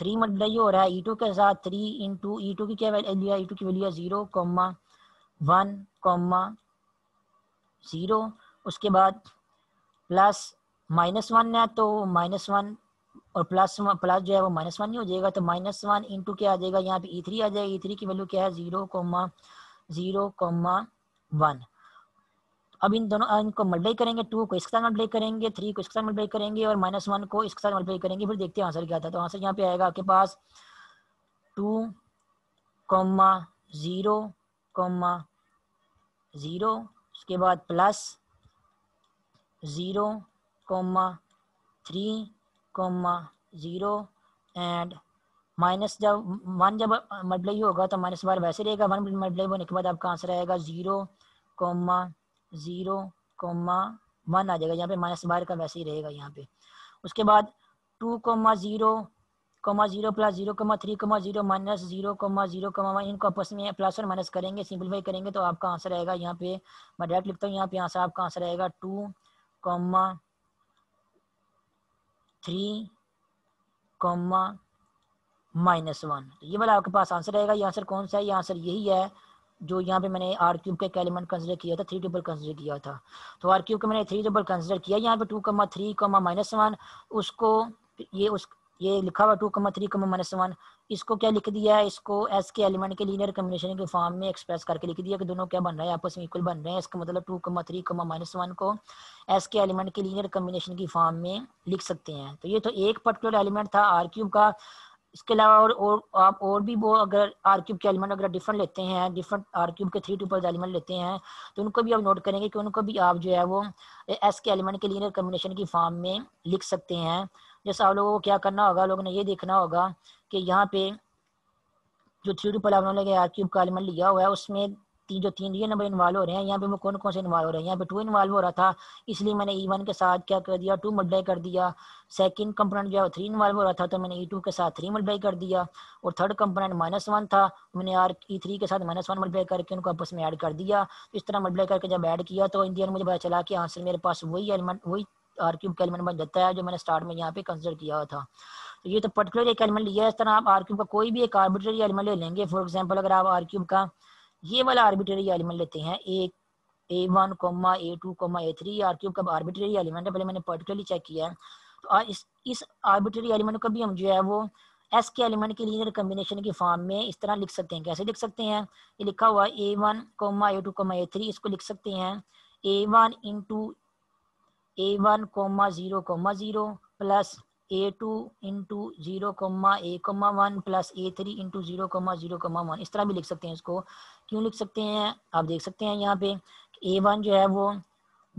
थ्री मल्टीप्लाई हो रहा है ई e टू के साथ थ्री टू ई टू की क्या वैल्यू e है ई टू की वैल्यू है zero comma one comma zero उसके बाद प्लस माइनस वन है तो माइनस वन और प्लस प्लस जो है वो माइनस वन ही हो जाएगा तो माइनस वन इन टू क्या आ जाएगा यहाँ पे ई e थ्री आ जाएगा ई थ्री की वैल्यू क्या है zero comma zero comma one अब इन दोनों इनको मल्टीप्लाई करेंगे टू को इसके साथ मल्टीप्लाई करेंगे थ्री को इसके साथ मल्टीप्लाई करेंगे और माइनस वन को इसके साथ मल्टीप्लाई करेंगे फिर देखते हैं आंसर क्या आता है तो आंसर यहाँ पे आएगा आपके पास two comma zero comma zero उसके बाद plus zero comma three comma zero and minus जब वन जब मल्टीप्लाई होगा तो माइनस बार वैसे रहेगा वन मल्टीप्लाई होने के बाद आपका आंसर आएगा zero comma zero comma one आ जाएगा यहाँ पे माइनस बाहर का वैसे ही रहेगा यहाँ पे उसके बाद two comma zero comma zero plus zero comma three comma zero minus zero comma zero comma one इनको आपस में प्लस और माइनस करेंगे सिंप्लीफाई करेंगे तो आपका आंसर आएगा यहाँ पे मैं डायरेक्ट लिखता हूँ यहाँ पे आंसर आपका आंसर आएगा two comma three comma minus one तो ये वाला आपके पास आंसर रहेगा ये आंसर कौन सा है ये आंसर यही है जो यहाँ पे मैंने आर क्यूब का एक एलिमेंट कंसिडर किया था थ्री डबल कंसिडर किया था तो आर क्यूब का मैंने थ्री डबल कंसिडर किया यहाँ पे to comma three comma minus one उसको ये उस ये लिखा हुआ to comma three comma minus one इसको क्या लिख दिया है इसको एस के एलिमेंट के लीनियर कम्बिनेशन के फॉर्म में एक्सप्रेस करके लिख दिया कि दोनों क्या बन रहे हैं आपस में इक्वल बन रहे हैं इसका मतलब to comma three comma minus one को एस के एलिमेंट के लीनियर कम्बिनेशन की फॉर्म में लिख सकते हैं तो ये तो एक पर्टिकुलर एलिमेंट था आर क्यूब का इसके अलावा और, और आप और भी वो अगर आर क्यूब के एलिमेंट अगर डिफरेंट लेते हैं डिफरेंट आर क्यूब के थ्री टूपल एलिमेंट लेते हैं तो उनको भी आप नोट करेंगे कि उनको भी आप जो है वो एस के एलिमेंट के लिए कम्बिनेशन की फॉर्म में लिख सकते हैं जैसे आप लोगों को क्या करना होगा लोगों ने ये देखना होगा कि यहाँ पे जो थ्री टूपल आप लोगों ने आर क्यूब का एलिमेंट लिया हुआ है उसमें तीन जो तीन ये नंबर इन्वॉल्व हो रहे हैं यहाँ पे वो कौन कौन से इन्वॉल्व हो रहे हैं यहाँ पे टू इन्वॉल्व हो रहा था इसलिए मैंने ई e वन के साथ क्या कर दिया टू मल्टीप्लाई कर दिया सेकंड कंपोनेंट जो है थ्री इन्वॉल्व हो रहा था तो मैंने ई e टू के साथ थ्री मल्टीप्लाई कर दिया और थर्ड कंपोनेंट माइनस वन था तो मैंने आर ई थ्री के साथ माइनस वन मल्टीप्लाई करके उनको आपस में ऐड कर दिया तो इस तरह मल्टीप्लाई करके जब ऐड किया तो इंडियन मुझे पता चला कि आंसर मेरे पास वही एलिमेंट वही आर क्यूब का एलिमेंट बन जाता है जो मैंने स्टार्ट में यहाँ पे कंसिडर किया था तो ये तो पर्टिकुलर एक एलिमेंट लिया है इस तरह आप आर क्यूब का कोई भी एक आर्बिट्रेरी एलिमेंट ले लेंगे फॉर एग्जाम्पल अगर आप आर क्यूब का ये वाला आर्बिट्रेरी एलिमेंट लेते हैं A A one comma A two comma A three R cube का आर्बिट्रेरी एलिमेंट है पहले मैंने पर्टिकुलरली चेक किया है तो आ, इस इस आर्बिट्रेरी एलिमेंट को भी हम जो है वो एस के एलिमेंट के लीनियर कम्बिनेशन के फॉर्म में इस तरह लिख सकते हैं कैसे लिख सकते हैं ये लिखा हुआ A one comma A two comma A three इसको लिख सकते हैं A one into A one comma zero comma zero plus A two into zero comma A comma one plus A three into zero zero one इस तरह भी लिख सकते हैं इसको क्यों लिख सकते हैं आप देख सकते हैं यहाँ पे ए वन जो है वो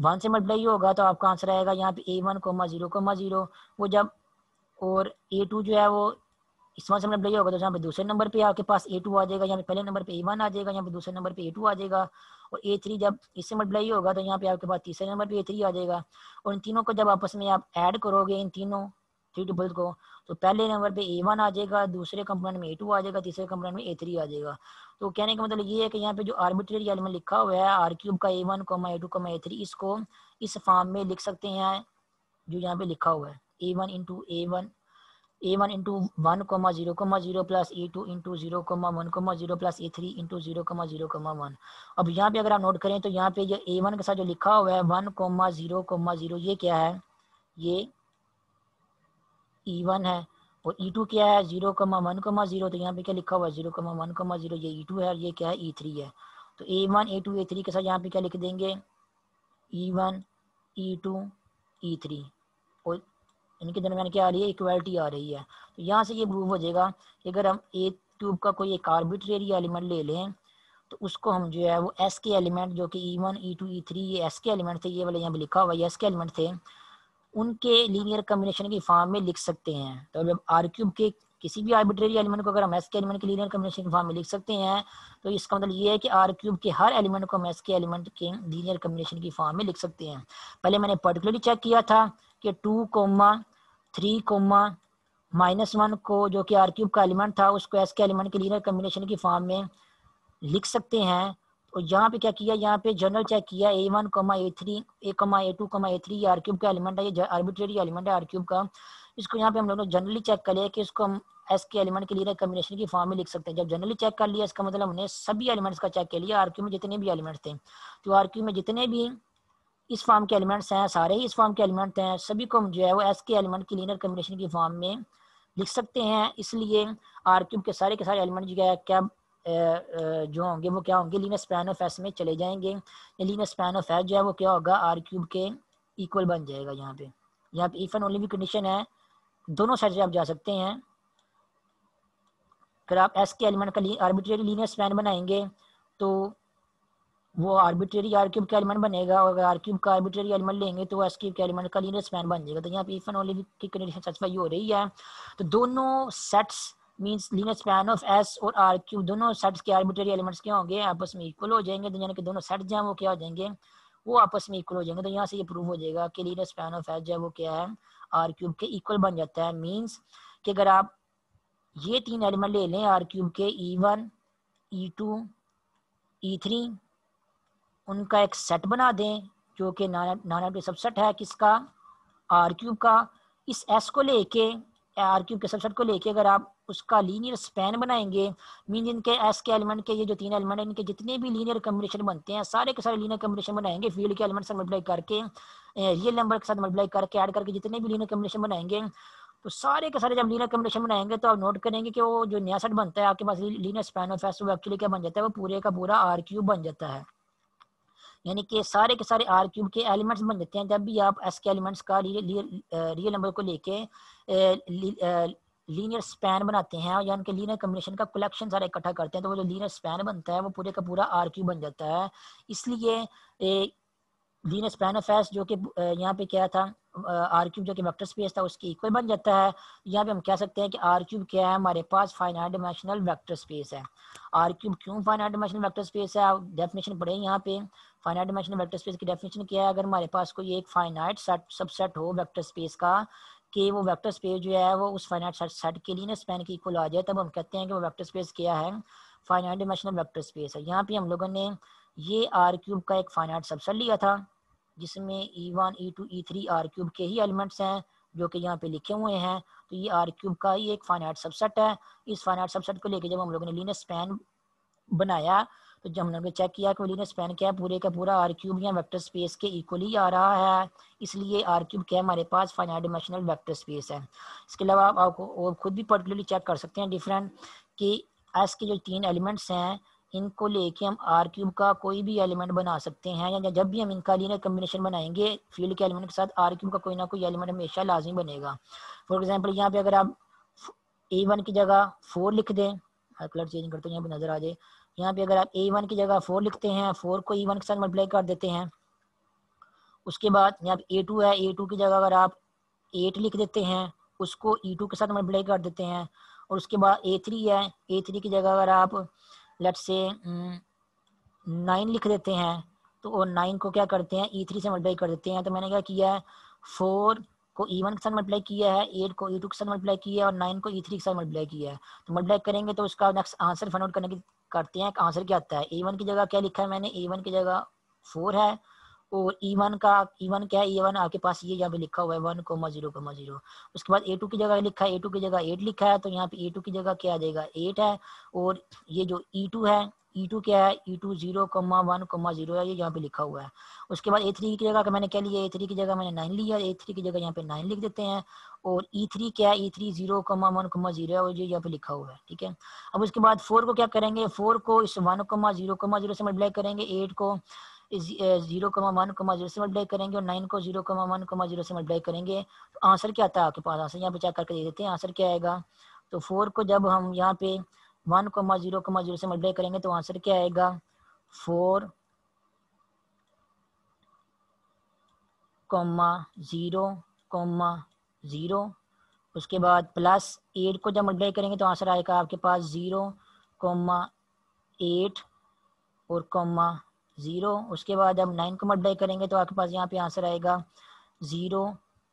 वन से मल्टीप्लाई होगा तो आपका आंसर आएगा यहाँ पे A one comma zero comma zero वो जब और ए टू जो है वो इस वन से मल्टीप्लाई होगा तो यहाँ पे दूसरे नंबर पे आपके पास ए टू आ जाएगा यहाँ पे पहले नंबर पे ए वन आ जाएगा यहाँ पे दूसरे नंबर पे ए टू आ जाएगा और ए थ्री जब इससे मल्टीप्लाई होगा तो यहाँ पे आपके पास तीसरे नंबर पे ए थ्री आ जाएगा और इन तीनों को जब आपस में आप ऐड करोगे इन तीनों थ्री ट्रिपल को तो पहले नंबर पे ए वन आ जाएगा दूसरे कंपोनेंट में ए टू आ जाएगा तीसरे कंपोनेंट में ए थ्री आ जाएगा तो कहने का मतलब ये है कि यहाँ पे जो आर्बिट्रेरी एलिमेंट लिखा हुआ है आर क्यूब का A one comma A two comma A three इसको इस फॉर्म में लिख सकते हैं जो यहाँ पे लिखा हुआ है a one into A one a one into one comma zero comma zero plus A two into zero comma one comma zero plus A three into zero comma zero comma one अब यहाँ पे अगर आप नोट करें तो यहाँ पे ए वन के साथ जो लिखा हुआ है one comma zero comma zero ये क्या है ये ई e है और ई e क्या है zero comma one comma zero तो यहाँ पे क्या लिखा हुआ है zero comma one comma zero ये ई e है और ये क्या है ई है तो a one A two a three के साथ यहाँ पे क्या लिख देंगे ई वन ई टू ई थ्री और इनके दरमियान क्या आ रही है इक्वालिटी आ रही है तो यहाँ से ये प्रूव हो जाएगा कि अगर हम ए ट्यूब का कोई एक आर्बिट्रेरी एलिमेंट ले लें तो उसको हम जो है वो एस के एलिमेंट जो कि ई वन ई टू ई थ्री ये एस के एलिमेंट थे ये वाले यहाँ पे लिखा हुआ है एस के एलिमेंट थे उनके लीनियर कम्बिनेशन की फॉर्म में लिख सकते हैं तो जब आर क्यूब के किसी भी आर्बिट्रेरी एलिमेंट को अगर हम एस के एलिमेंट के लीनियर कम्बिनेशन फॉर्म में लिख सकते हैं तो इसका मतलब ये है कि आर क्यूब के हर एलिमेंट को हम एस के एलिमेंट के लीनियर कम्बिनेशन की फॉर्म में लिख सकते हैं पहले मैंने पर्टिकुलरली चेक किया था कि two comma three comma minus one को जो कि आर क्यूब का एलिमेंट था उसको एस के एलिमेंट के लीनियर कम्बिनेशन की फॉर्म में लिख सकते हैं और तो यहाँ पे क्या किया यहाँ पे जनरल चेक किया ए वन कमा ए थ्री ए कमा a two comma a three R cube का एलिमेंट है ये आर्बिट्रेरी एलिमेंट है आर क्यूब का इसको यहाँ पे हम लोगों ने जनरली चेक कर लिया कि इसको हम एस के एलिमेंट के लिए कम्बिनेशन की फॉर्म में लिख सकते हैं जब जनरली चेक कर लिया इसका मतलब हमने सभी एलिमेंट्स का चेक कर लिया आर क्यू में जितने भी एलिमेंट्स थे तो आर क्यू में जितने भी इस फॉर्म के एलिमेंट्स हैं सारे ही इस फॉर्म के एलिमेंट हैं सभी को हम जो है वो एस के एलिमेंट की लीनर कम्बिनेशन की फॉर्म में लिख सकते हैं इसलिए आर क्यूब के सारे के सारे एलिमेंट जो है क्या जो होंगे वो क्या होंगे लीनियर पैन ऑफ एस में चले जाएंगे लीनियर पैन ऑफ एस जो है वो क्या होगा आर क्यूब के इक्वल बन जाएगा यहाँ पे यहाँ पे इफ एंड ओनली भी कंडीशन है दोनों साइड से आप जा सकते हैं फिर आप एस के एलिमेंट का आर्बिट्रेरी लीनियर स्पैन बनाएंगे तो वो आर्बिट्रेरी आर क्यूब का एलिमेंट बनेगा और अगर आर क्यूब का आर्बिट्रेरी एलिमेंट लेंगे तो एस क्यूब के एलिमेंट का लीनियर स्पैन बन जाएगा तो यहाँ पे इफ एंड ओनली की कंडीशन सेटिस्फाई हो रही है तो दोनों sets means linear span of S और आर क्यू दोनों सेट्स के आर्बिटरी एलिमेंट्स क्या होंगे आपस में इक्वल हो जाएंगे तो यानी कि दोनों सेट जो हैं वो क्या हो जाएंगे वो आपस में इक्वल हो जाएंगे तो यहाँ से ये प्रूव हो जाएगा कि लीनियर स्पैन ऑफ एस जो है वो क्या है आर क्यूब के इक्वल बन जाता है मीन्स कि अगर आप ये तीन एलिमेंट ले लें आर क्यूब के ई वन ई टू ई थ्री उनका एक सेट बना दें जो कि नाना के सबसेट है किसका आर क्यूब का इस एस को लेके आर क्यूब के सबसेट को लेके अगर आप उसका लीनियर स्पैन बनाएंगे मीन इनके एस के एलिमेंट के ये जो तीन एलिमेंट हैं इनके जितने भी लीनियर कम्बिनेशन बनते हैं सारे के सारे लीनियर कम्बिनेशन बनाएंगे फील्ड के एलिमेंट से मल्टीप्लाई करके रियल नंबर के साथ मल्टीप्लाई करके ऐड करके जितने भी लीनियर कम्बिनेशन बनाएंगे तो सारे के सारे जब लीनियर कम्बिनेशन बनाएंगे तो आप नोट करेंगे कि वो जो नया सेट बनता है आपके पास लीनियर स्पैन ऑफ एस वो एक्चुअली क्या बन जाता है वो पूरे का पूरा आर क्यूब बन जाता है यानी कि सारे के सारे आर क्यूब के एलिमेंट्स बन जाते हैं जब भी आप एस के एलिमेंट्स का रियल नंबर को लेके लीनियर स्पैन बनाते हैं या उनके लीनियर कम्बिनेशन का कलेक्शन सारा इकट्ठा करते हैं तो वो जो लीनियर स्पैन बनता है वो पूरे का पूरा आर क्यू बन जाता है इसलिए लीनियर स्पैन ऑफ एस जो कि यहाँ पे क्या था आर क्यूब जो कि वेक्टर स्पेस था उसकी इक्वल बन जाता है यहाँ पे हम कह सकते हैं कि आर क्यूब क्या है हमारे पास फाइनाइट डायमेंशनल वेक्टर स्पेस है आर क्यूब क्यों फाइनाइट डायमेंशनल वेक्टर स्पेस है आप डेफिनेशन पढ़े यहाँ पे फाइनाइट डायमेंशनल वेक्टर स्पेस की डेफिनेशन क्या है अगर हमारे पास कोई एक फाइनाइट सेट सबसेट हो वेक्टर स्पेस का कि वो वेक्टर स्पेस जो है वो उस फाइनाइट सेट सेट के लिए ना स्पेन की इक्वल आ जाए तब हम कहते हैं कि वो वेक्टर स्पेस क्या है फाइनाइट डिमेंशनल वेक्टर स्पेस है यहाँ पे हम लोगों ने ये आर क्यूब का एक फाइनाइट सबसेट लिया था जिसमें ई वन ई टू ई थ्री आर क्यूब के ही एलिमेंट्स हैं जो कि यहाँ पे लिखे हुए हैं तो ये आर क्यूब का ही एक फाइनाइट सबसेट है इस फाइनाइट सबसेट को लेकर जब हम लोगों ने लीनियर स्पैन बनाया तो जब हमने चेक किया कि लीनियर स्पैन क्या है पूरे का पूरा आर क्यूब या वेक्टर स्पेस के इक्वली आ रहा है इसलिए आर क्यूब क्या हमारे पास फाइनाइट डिमेंशनल वेक्टर स्पेस है इसके अलावा आप आपको और खुद भी पर्टिकुलरली चेक कर सकते हैं डिफरेंट कि एस के जो तीन एलिमेंट्स हैं इनको लेके हम आर क्यूब का कोई भी एलिमेंट बना सकते हैं या जब भी हम इनका लीनियर कम्बिनेशन बनाएंगे फील्ड के एलिमेंट के साथ आर क्यूब का कोई ना कोई एलिमेंट हमेशा लाजमी बनेगा फॉर एग्जाम्पल यहाँ पे अगर आप ए वन की जगह फोर लिख दें कलर चेंज करते हैं यहाँ पर नज़र आ जाए यहाँ पे अगर आप ए वन की जगह फोर लिखते हैं फोर को ई e वन के साथ मल्टीप्लाई कर देते हैं उसके बाद यहाँ पे ए टू है ए टू की जगह अगर आप एट लिख देते हैं उसको ई e टू के साथ मल्टीप्लाई कर देते हैं और उसके बाद ए थ्री है ए थ्री की जगह अगर आप लेट से नाइन लिख देते हैं तो वो नाइन को क्या करते हैं ई e थ्री से मल्टीप्लाई कर देते हैं तो मैंने क्या किया है फोर को ई वन के साथ मल्टीप्लाई किया है एट को ई टू के साथ मल्टीप्लाई किया है और नाइन को ई थ्री के साथ मल्टीप्लाई किया है तो मल्टीप्लाई करेंगे तो उसका नेक्स्ट आंसर फाइंड आउट करने की करते हैं आंसर क्या आता है ए वन की जगह क्या लिखा है मैंने ए वन की जगह फोर है और ई e वन का ई e वन क्या है ई वन आपके पास ये यहाँ पे लिखा हुआ है one comma zero comma zero उसके बाद ए टू की जगह लिखा है ए टू की जगह एट लिखा है तो यहाँ पे ए टू की जगह क्या आ जाएगा एट है और ये जो ई e टू है ई e टू क्या है ई two zero comma one comma zero है ये यहाँ पे लिखा हुआ है उसके बाद ए थ्री की जगह मैंने क्या लिया ए थ्री की जगह मैंने नाइन लिया ए थ्री की जगह यहाँ पे नाइन लिख देते हैं और ई e थ्री क्या है e three zero comma one comma zero है और ये यहाँ पे लिखा हुआ है ठीक है अब उसके बाद फोर को क्या करेंगे फोर को इस one comma zero comma zero से मल्टीप्लाई करेंगे एट को zero comma one comma zero से मल्टीप्लाई करेंगे और नाइन को zero comma one comma zero से मल्टीप्लाई करेंगे तो आंसर क्या आता है आपके पास आंसर यहाँ पे चेक करके दे देते हैं आंसर क्या आएगा तो फोर को जब हम यहाँ पे one comma zero comma zero से मल्टीप्लाई करेंगे तो आंसर क्या आएगा four comma zero comma zero उसके बाद प्लस एट को जब मल्टीप्लाई करेंगे तो आंसर आएगा आपके पास ज़ीरो कोमा एट और कोमा ज़ीरो उसके बाद जब नाइन को मल्टीप्लाई करेंगे तो आपके पास यहाँ पे आंसर आएगा zero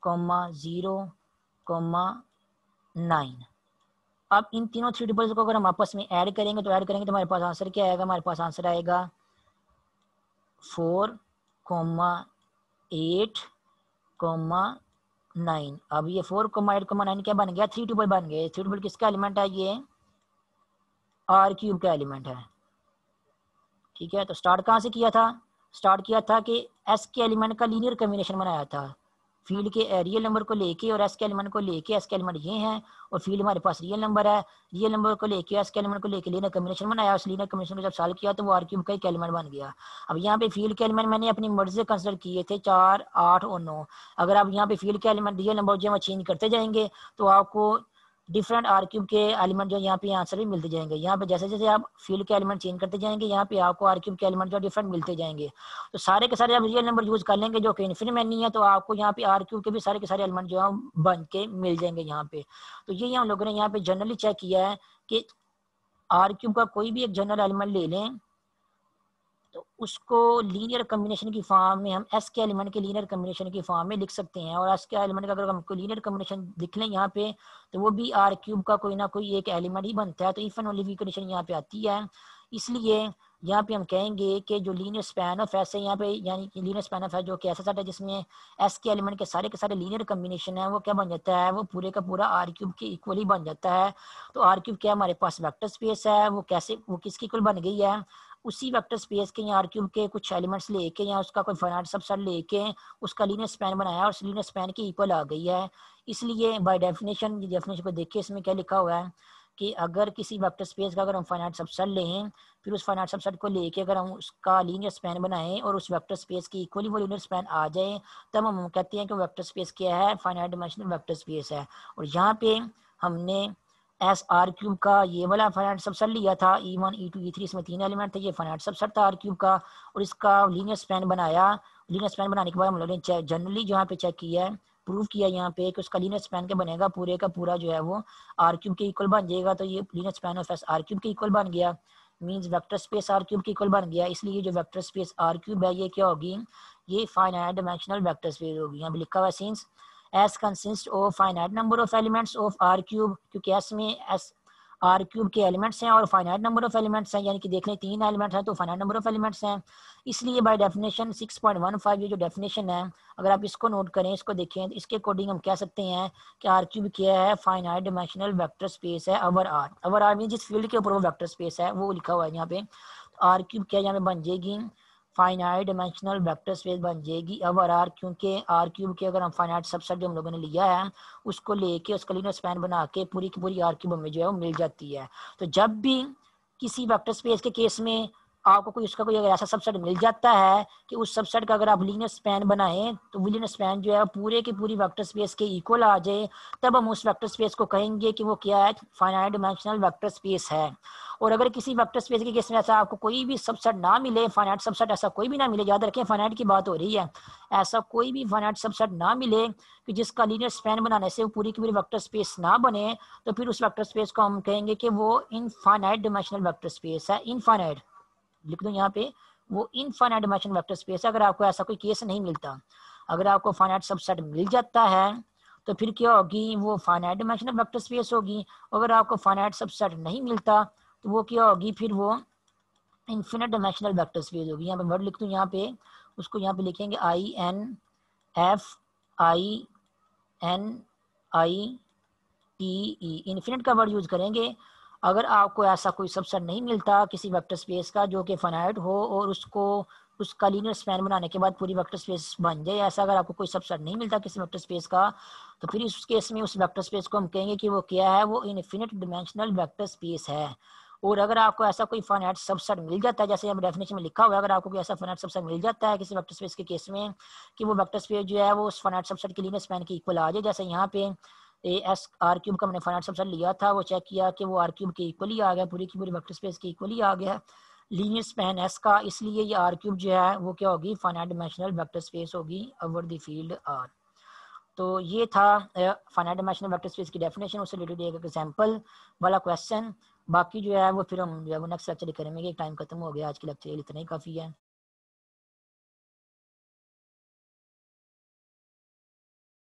comma zero comma nine अब इन तीनों थ्री ट्रिपल्स को अगर हम आपस में ऐड करेंगे तो ऐड करेंगे तो हमारे पास आंसर क्या आएगा हमारे पास आंसर आएगा four comma eight comma nine अब ये four comma eight comma nine क्या बन गया थ्री ट्रिपल बन गया थ्री ट्रिपल किसका एलिमेंट है ये आर क्यूब का एलिमेंट है ठीक है तो स्टार्ट कहाँ से किया था स्टार्ट किया था कि एस के एलिमेंट का लीनियर कम्बिनेशन बनाया था फील्ड के रियल eh, नंबर को लेके और एस के एलिमेंट को लेके एस के एलिमेंट ये हैं और फील्ड हमारे पास रियल नंबर है रियल नंबर को लेके एस के एलिमेंट को लेके लेना कम्बिनेशन बनाया उस लीना कम्बिनेशन को जब सॉल्व किया तो वो आर क्यूब का एक एलिमेंट बन गया अब यहाँ पे फील्ड के एलिमेंट मैंने अपनी मर्जी से कंसिडर किए थे चार आठ और नौ अगर आप यहाँ पे फील्ड के एलिमेंट रियल नंबर जो है चेंज करते जाएंगे तो आपको डिफरेंट आर क्यूब के एलिमेंट जो यहाँ पे आंसर भी मिलते जाएंगे यहाँ पे जैसे जैसे आप फील्ड के एलिमेंट चेंज करते जाएंगे यहाँ पे आपको आर क्यूब के एलिमेंट जो डिफरेंट मिलते जाएंगे तो सारे के सारे आप रियल नंबर यूज कर लेंगे जो कि में नहीं है तो आपको यहाँ पे आर क्यूब के भी सारे के सारे एलिमेंट जो है बन के मिल जाएंगे यहाँ पे तो ये हम लोगों ने यहाँ पे जनरली चेक किया है कि आर क्यूब का कोई भी एक जनरल एलिमेंट ले लें तो उसको लीनियर कम्बिनेशन की फॉर्म में हम एस के एलिमेंट के लीनियर कम्बिनेशन की फॉर्म में लिख सकते हैं और एस के एलिमेंट का अगर हमको लीनियर कम्बिनेशन लिख लें यहाँ पे तो वो भी आर क्यूब का कोई ना कोई एक एलिमेंट ही बनता है तो इफ एंड ओनली कंडीशन यहाँ पे आती है इसलिए यहाँ पे हम कहेंगे कि जो लीनियर स्पैन ऑफ एस है यहाँ पे यानी कि लीनियर स्पैन ऑफ एस जो कि ऐसा सेट है जिसमें एस के एलिमेंट के सारे के सारे लीनियर कम्बिनेशन है वो क्या बन जाता है वो पूरे का पूरा आर क्यूब के इक्वली बन जाता है तो आर क्यूब क्या हमारे पास वेक्टर स्पेस है वो कैसे वो किसकी इक्वल बन गई है उसी वेक्टर स्पेस के या आर क्यूब के कुछ एलिमेंट्स लेके या उसका कोई फाइनाइट सबसेट लेके उसका लीनियर स्पैन बनाया और लीनियर स्पैन की इक्वल आ गई है इसलिए बाय डेफिनेशन डेफिनेशन को देखिए इसमें क्या लिखा हुआ है कि अगर किसी वेक्टर स्पेस का अगर हम फाइनाइट सबसेट लें फिर उस फाइनाइट सबसेट को लेके अगर हम उसका लीनियर स्पैन बनाएं और उस वेक्टर स्पेस की इक्वली वो लीनियर स्पैन आ जाए तब हम कहते हैं कि वेक्टर स्पेस क्या है फाइनाइट डिमेंशनल वेक्टर स्पेस है और यहाँ पे हमने एस आर क्यूब का ये वाला फाइनाइट सब सर लिया था ई वन ई टू ई थ्री इसमें तीन एलिमेंट थे ये फाइनाइट सब सर था आर क्यूब का और इसका लीनियर स्पैन बनाया लीनियर स्पैन बनाने के बाद हम लोगों ने जनरली जो यहाँ पे चेक किया है प्रूव किया यहाँ पे कि उसका लीनियर स्पैन के बनेगा पूरे का पूरा जो है वो आर क्यूब के इक्वल बन जाएगा तो ये linear span of S R cube के इक्वल बन गया means vector space R cube के इक्वल बन गया इसलिए जो वैक्टर स्पेस आर क्यूब है ये क्या होगी ये फाइनाइट डायमेंशनल वैक्टर स्पेस होगी यहाँ पे लिखा हुआ since S consist of finite number of elements of R cube क्योंकि एस में एस आर क्यूब के एलिमेंट्स हैं और फाइनाइट नंबर ऑफ एलिमेंट्स हैं यानी कि देख लें तीन एलिमेंट्स हैं तो फाइनाइट नंबर ऑफ एलिमेंट्स हैं इसलिए बाय डेफिनेशन 6.15 ये जो डेफिनेशन है अगर आप इसको नोट करें इसको देखें तो इसके अकॉर्डिंग हम कह सकते हैं कि आर क्यूब क्या है फाइनाइट डिमेंशनल वैक्टर स्पेस है अवर आर अवर आर में जिस फील्ड के ऊपर वो वैक्टर स्पेस है वो लिखा हुआ है यहाँ पे आर क्यूब क्या यहाँ पे बन जाएगी फाइनाइट डिमेंशनल वेक्टर स्पेस बन जाएगी अवर आर क्योंकि आर क्यूब के अगर हम फाइनाइट सबसेट जो हम लोगों ने लिया है उसको लेके उसका लीनियर स्पैन बना के पूरी की पूरी आर क्यूब हमें जो है वो मिल जाती है तो जब भी किसी वेक्टर स्पेस के केस में आपको कोई उसका कोई अगर ऐसा सबसेट मिल जाता है कि उस सबसेट का अगर आप लीनियर स्पैन बनाएं तो लीनियर स्पैन जो है पूरे की पूरी वेक्टर स्पेस के इक्वल आ जाए तब हम उस वेक्टर स्पेस को कहेंगे कि वो क्या है फाइनाइट डायमेंशनल वेक्टर स्पेस है और अगर किसी वेक्टर स्पेस के केस में ऐसा आपको कोई भी सबसेट ना मिले फाइनाइट सबसेट ऐसा कोई भी ना मिले याद रखें फाइनाइट की बात हो रही है ऐसा कोई भी फाइनाइट सबसेट ना मिले कि जिसका लीनियर स्पैन बनाने से वो पूरी की पूरी वेक्टर स्पेस ना बने तो फिर उस वेक्टर स्पेस को हम कहेंगे कि वो इनफाइनाइट डायमेंशनल वेक्टर स्पेस है इनफाइनाइट लिख दो यहाँ पे वो इनफाइनाइट डायमेंशन वेक्टर स्पेस अगर आपको ऐसा कोई केस नहीं मिलता अगर आपको फाइनाइट सबसेट मिल जाता है तो फिर क्या होगी वो फाइनाइट डायमेंशन वेक्टर स्पेस होगी अगर आपको फाइनाइट सबसेट नहीं मिलता तो वो क्या होगी फिर वो इन्फिनट डायमेंशनल वेक्टर स्पेस होगी यहाँ पे वर्ड लिख दूँ यहाँ पे उसको यहाँ पे लिखेंगे I N F I N I T E infinite का वर्ड यूज़ करेंगे अगर आपको ऐसा कोई सबसेट नहीं मिलता किसी वेक्टर स्पेस का जो कि फनाइट हो और उसको उसका लीनियर स्पैन बनाने के बाद पूरी वेक्टर स्पेस बन जाए ऐसा अगर आपको कोई सबसेट नहीं मिलता किसी वेक्टर स्पेस का तो फिर इस केस में उस वेक्टर स्पेस को हम कहेंगे कि वो क्या है वो इनफिनिट डिमेंशनल वेक्टर स्पेस है और अगर आपको ऐसा कोई फनाइट सबसेट मिल जाता है जैसे हम डेफिनेशन में लिखा हुआ है अगर आपको कोई ऐसा फनाइट सबसेट मिल जाता है किसी वेक्टर स्पेस के केस में कि वो वेक्टर स्पेस जो है वो उस फनाइट सबसेट के लीनियर स्पैन की इक्वल आ जाए जैसे यहाँ पे ए एस आर क्यूब का मैंने फाइनल सबसेट लिया था वो चेक किया कि वो आर क्यूब के इक्वली आ गया पूरी की पूरी वेक्टर स्पेस के इक्वली आ गया लीनियर स्पैन एस का इसलिए ये आर क्यूब जो है वो क्या होगी फाइनल डिमेंशनल वेक्टर स्पेस होगी ओवर द फील्ड आर तो ये था फाइनल डिमेंशनल वेक्टर स्पेस की डेफिनेशन उससे रिलेटेड एक एग्जांपल वाला क्वेश्चन बाकी जो है वो फिर हम जो है वो नेक्स्ट लेक्चर करेंगे टाइम खत्म हो गया आज के लेक्चर इतना ही काफ़ी है